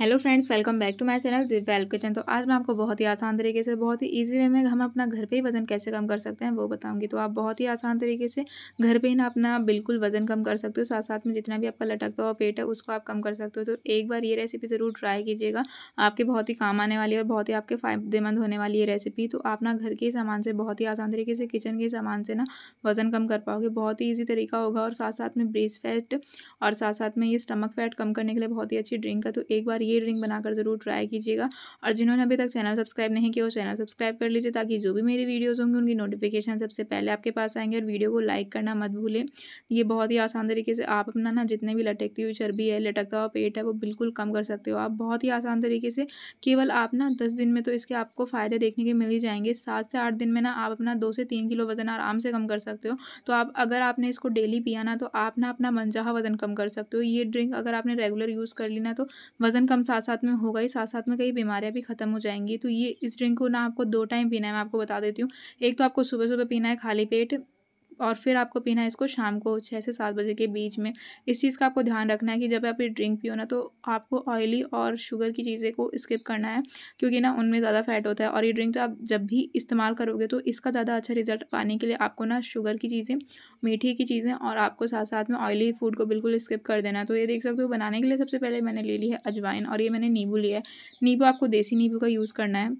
Hello friends welcome back to my channel Divya help kitchen तो आज मैं आपको बहुत ही आसान तरीके से बहुत ही इजी वे में हम अपना घर पे ही वज़न कैसे कम कर सकते हैं वो बताऊंगी तो आप बहुत ही आसान तरीके से घर पे ही ना अपना बिल्कुल वज़न कम कर सकते हो साथ साथ में जितना भी आपका लटकता हुआ पेट है उसको आप कम कर सकते हो तो एक बार ये रेसिपी ज़रूर ट्राई कीजिएगा आपके बहुत ही काम आने वाली और बहुत ही आपके फ़ायदेमंद होने वाली ये रेसिपी तो आप ना घर के सामान से बहुत ही आसान तरीके से किचन के सामान से ना वज़न कम कर पाओगे बहुत ही ईजी तरीका होगा और साथ साथ में ब्रेस्ट फैट और साथ साथ में ये स्टमक फैट कम करने के लिए बहुत ही अच्छी ड्रिंक है तो एक बार ये ड्रिंक बनाकर ज़रूर ट्राई कीजिएगा और जिन्होंने अभी तक चैनल सब्सक्राइब नहीं किया वो चैनल सब्सक्राइब कर लीजिए ताकि जो भी मेरी वीडियोज़ होंगी उनकी नोटिफिकेशन सबसे पहले आपके पास आएंगे और वीडियो को लाइक करना मत भूलें ये बहुत ही आसान तरीके से आप अपना ना जितने भी लटकती हुई चर्बी है लटकता हुआ पेट है वो बिल्कुल कम कर सकते हो आप बहुत ही आसान तरीके से केवल आप ना दस दिन में तो इसके आपको फ़ायदे देखने के मिल ही जाएंगे सात से आठ दिन में ना आप अपना दो से तीन किलो वज़न आराम से कम कर सकते हो तो आप अगर आपने इसको डेली पिया ना तो आप ना अपना मनचाहा वज़न कम कर सकते हो ये ड्रिंक अगर आपने रेगुलर यूज़ कर ली ना तो वज़न कम ख़त्म साथ साथ में होगा ही साथ साथ में कई बीमारियाँ भी ख़त्म हो जाएंगी तो ये इस ड्रिंक को ना आपको दो टाइम पीना है मैं आपको बता देती हूँ एक तो आपको सुबह सुबह पीना है खाली पेट और फिर आपको पीना है इसको शाम को छः से सात बजे के बीच में इस चीज़ का आपको ध्यान रखना है कि जब आप ये ड्रिंक पियो ना तो आपको ऑयली और शुगर की चीज़ें को स्किप करना है क्योंकि ना उनमें ज़्यादा फैट होता है और ये ड्रिंक आप जब भी इस्तेमाल करोगे तो इसका ज़्यादा अच्छा रिजल्ट पाने के लिए आपको ना शुगर की चीज़ें मीठी की चीज़ें और आपको साथ साथ में ऑयली फूड को बिल्कुल स्किप कर देना तो ये देख सकते हो बनाने के लिए सबसे पहले मैंने ले ली है अजवाइन और ये मैंने नींबू लिया है नींबू आपको देसी नींबू का यूज़ करना है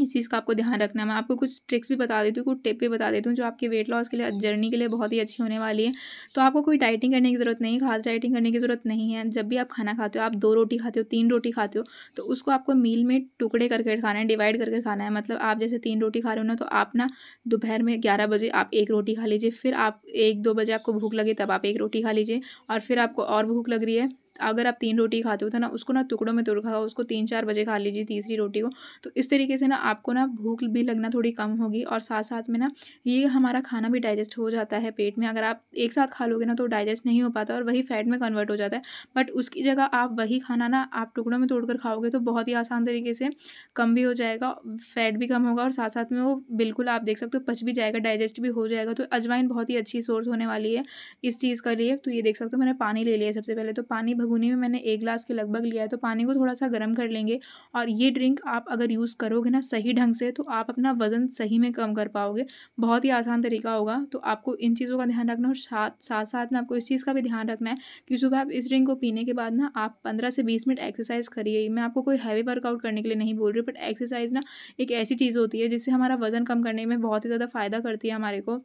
इस चीज़ का आपको ध्यान रखना है मैं आपको कुछ ट्रिक्स भी बता देती हूँ कुछ टिप भी बता देती हूँ जो आपके वेट लॉस के लिए जर्नी हम्म। के लिए बहुत ही अच्छी होने वाली है तो आपको कोई डाइटिंग करने की ज़रूरत नहीं खास डाइटिंग करने की ज़रूरत नहीं है जब भी आप खाना खाते हो आप दो रोटी खाते हो तीन रोटी खाते हो तो उसको आपको मील में टुकड़े करके खाना है डिवाइड करके खाना है मतलब आप जैसे तीन रोटी खा रहे हो ना तो आप ना दोपहर में ग्यारह बजे आप एक रोटी खा लीजिए फिर आप एक दो बजे आपको भूख लगे तब आप एक रोटी खा लीजिए और फिर आपको और भूख लग रही है अगर आप तीन रोटी खाते हो तो ना उसको ना टुकड़ों में तोड़ खाओ उसको तीन चार बजे खा लीजिए तीसरी रोटी को तो इस तरीके से ना आपको ना भूख भी लगना थोड़ी कम होगी और साथ साथ में ना ये हमारा खाना भी डाइजेस्ट हो जाता है पेट में अगर आप एक साथ खा लोगे ना तो डाइजेस्ट नहीं हो पाता और वही फैट में कन्वर्ट हो जाता है बट उसकी जगह आप वही खाना ना आप टुकड़ों में तोड़ खाओगे तो बहुत ही आसान तरीके से कम भी हो जाएगा फैट भी कम होगा और साथ साथ में वो बिल्कुल आप देख सकते हो पच भी जाएगा डाइजेस्ट भी हो जाएगा तो अजवाइन बहुत ही अच्छी सोर्स होने वाली है इस चीज़ का लिए तो ये देख सकते हो मैंने पानी ले लिया सबसे पहले तो पानी भगू भुने में मैंने एक ग्लास के लगभग लिया है तो पानी को थोड़ा सा गर्म कर लेंगे और ये ड्रिंक आप अगर यूज़ करोगे ना सही ढंग से तो आप अपना वज़न सही में कम कर पाओगे बहुत ही आसान तरीका होगा तो आपको इन चीज़ों का ध्यान रखना और साथ साथ साथ में आपको इस चीज़ का भी ध्यान रखना है कि सुबह आप इस ड्रिंक को पीने के बाद ना आप पंद्रह से बीस मिनट एक्सरसाइज करिए मैं आपको कोई हैवी वर्कआउट करने के लिए नहीं बोल रही बट एक्सरसाइज ना एक ऐसी चीज़ होती है जिससे हमारा वज़न कम करने में बहुत ही ज़्यादा फ़ायदा करती है हमारे को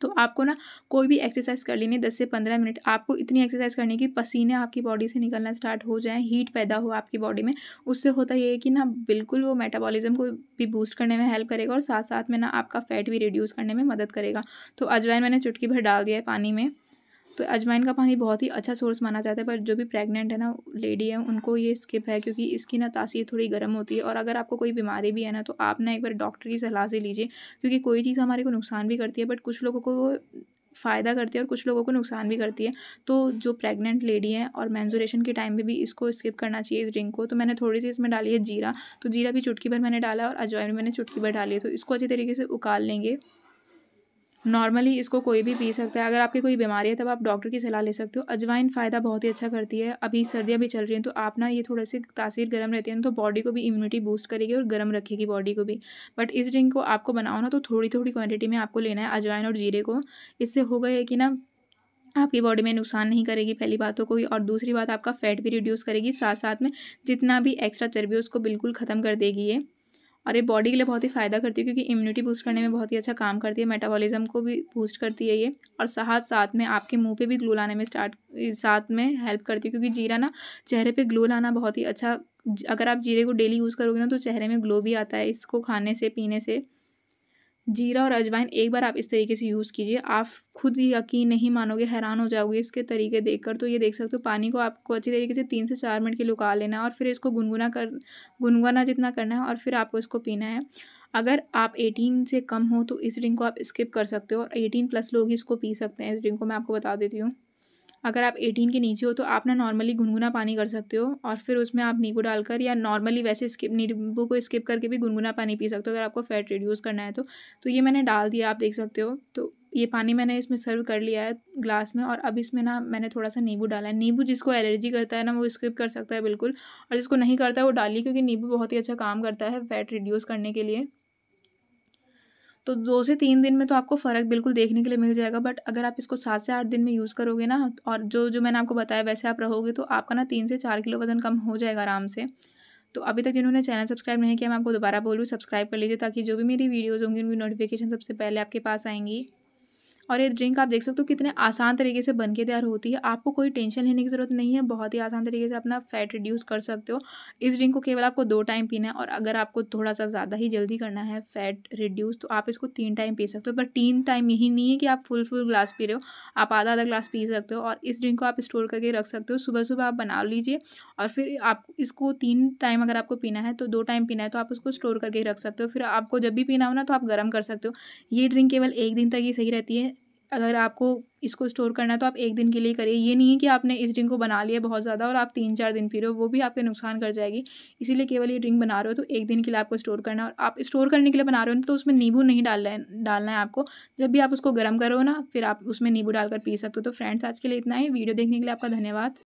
तो आपको ना कोई भी एक्सरसाइज कर लेनी है दस से पंद्रह मिनट आपको इतनी एक्सरसाइज करनी है कि पसीने आपकी बॉडी से निकलना स्टार्ट हो जाए हीट पैदा हो आपकी बॉडी में उससे होता यह है कि ना बिल्कुल वो मेटाबॉलिज्म को भी बूस्ट करने में हेल्प करेगा और साथ साथ में ना आपका फैट भी रिड्यूस करने में मदद करेगा तो अजवाइन मैंने चुटकी भर डाल दिया है पानी में तो अजवाइन का पानी बहुत ही अच्छा सोर्स माना जाता है पर जो भी प्रेग्नेंट है ना लेडी है उनको ये स्किप है क्योंकि इसकी ना तासीर थोड़ी गर्म होती है और अगर आपको कोई बीमारी भी है ना तो आप ना एक बार डॉक्टर की सलाह से लीजिए क्योंकि कोई चीज़ हमारे को नुकसान भी करती है बट कुछ लोगों को वो फ़ायदा करती है और कुछ लोगों को नुकसान भी करती है तो जो प्रेग्नेंट लेडी है और मैंजुरेशन के टाइम में भी इसको स्किप करना चाहिए इस ड्रिंक को तो मैंने थोड़ी सी इसमें डाली है जीरा तो जीरा भी चुटकी भर मैंने डाला और अजवाइन मैंने चुटकी भर डाली है तो इसको अच्छी तरीके से उकाल लेंगे नॉर्मली इसको कोई भी पी सकता है अगर आपकी कोई बीमारी है तब आप डॉक्टर की सलाह ले सकते हो अजवाइन फ़ायदा बहुत ही अच्छा करती है अभी सर्दियाँ भी चल रही हैं तो आप ना ये थोड़ी सी तासीर गर्म रहती है तो बॉडी को भी इम्यूनिटी बूस्ट करेगी और गर्म रखेगी बॉडी को भी बट इस ड्रिंक को आपको बनाओ ना तो थोड़ी थोड़ी क्वान्टिटी में आपको लेना है अजवाइन और जीरे को इससे हो गए कि ना आपकी बॉडी में नुकसान नहीं करेगी पहली बात तो कोई और दूसरी बात आपका फैट भी रिड्यूस करेगी साथ साथ में जितना भी एक्स्ट्रा चर्बी उसको बिल्कुल ख़त्म कर देगी ये और ये बॉडी के लिए बहुत ही फ़ायदा करती है क्योंकि इम्यूनिटी बूस्ट करने में बहुत ही अच्छा काम करती है मेटाबॉलिज्म को भी बूस्ट करती है ये और साथ साथ में आपके मुंह पे भी ग्लो लाने में स्टार्ट साथ में हेल्प करती है क्योंकि जीरा ना चेहरे पे ग्लो लाना बहुत ही अच्छा अगर आप जीरे को डेली यूज़ करोगे ना तो चेहरे में ग्लो भी आता है इसको खाने से पीने से जीरा और अजवाइन एक बार आप इस तरीके से यूज़ कीजिए आप खुद यकीन नहीं मानोगे हैरान हो जाओगे इसके तरीके देखकर तो ये देख सकते हो पानी को आपको अच्छी तरीके से तीन से चार मिनट के लिए उकाल लेना है और फिर इसको गुनगुना कर गुनगुना जितना करना है और फिर आपको इसको पीना है अगर आप 18 से कम हो तो इस ड्रिंक को आप स्किप कर सकते हो और 18 प्लस लोग इसको पी सकते हैं इस ड्रिंक को मैं आपको बता देती हूँ अगर आप 18 के नीचे हो तो आप ना नॉर्मली गुनगुना पानी कर सकते हो और फिर उसमें आप नींबू डालकर या नॉर्मली वैसे स्किप नींबू को स्किप करके भी गुनगुना पानी पी सकते हो अगर आपको फैट रिड्यूस करना है तो तो ये मैंने डाल दिया आप देख सकते हो तो ये पानी मैंने इसमें सर्व कर लिया है ग्लास में और अब इसमें ना मैंने थोड़ा सा नींबू डाला है नींबू जिसको एलर्जी करता है ना वो स्किप कर सकता है बिल्कुल और जिसको नहीं करता है वो डालिए क्योंकि नींबू बहुत ही अच्छा काम करता है फैट रिड्यूस करने के लिए तो दो से तीन दिन में तो आपको फ़र्क बिल्कुल देखने के लिए मिल जाएगा बट अगर आप इसको सात से आठ दिन में यूज़ करोगे ना और जो जो मैंने आपको बताया वैसे आप रहोगे तो आपका ना तीन से चार किलो वज़न कम हो जाएगा आराम से तो अभी तक जिन्होंने चैनल सब्सक्राइब नहीं किया मैं आपको दोबारा बोलूँ सब्सक्राइब कर लीजिए ताकि जो भी मेरी वीडियोज़ होंगी उनकी नोटिफिकेशन सबसे पहले आपके पास आएंगी और ये ड्रिंक आप देख सकते हो कितने आसान तरीके से बन के तैयार होती है आपको कोई टेंशन लेने की ज़रूरत नहीं है बहुत ही आसान तरीके से अपना फैट रिड्यूस कर सकते हो इस ड्रिंक को केवल आपको दो टाइम पीना है और अगर आपको थोड़ा सा ज़्यादा ही जल्दी करना है फैट रिड्यूस तो आप इसको तीन टाइम पी सकते हो पर तीन टाइम यही नहीं है कि आप फुल फुल ग्लास पी रहे हो आप आधा आधा ग्लास पी सकते हो और इस ड्रिंक को आप स्टोर करके रख सकते हो सुबह सुबह आप बना लीजिए और फिर आप इसको तीन टाइम अगर आपको पीना है तो दो टाइम पीना है तो आप उसको स्टोर करके रख सकते हो फिर आपको जब भी पीना हो ना तो आप गर्म कर सकते हो ये ड्रिंक केवल एक दिन तक ही सही रहती है अगर आपको इसको स्टोर करना है तो आप एक दिन के लिए करिए ये नहीं है कि आपने इस ड्रिंक को बना लिया बहुत ज़्यादा और आप तीन चार दिन पी रहे हो वो भी आपके नुकसान कर जाएगी इसीलिए केवल ये ड्रिंक बना रहे हो तो एक दिन के लिए आपको स्टोर करना है और आप स्टोर करने के लिए बना रहे हो तो उसमें नींबू नहीं डालना है डालना है आपको जब भी आप उसको गर्म करो ना फिर आप उसमें नींबू डालकर पी सकते हो तो फ्रेंड्स आज के लिए इतना ही वीडियो देखने के लिए आपका धन्यवाद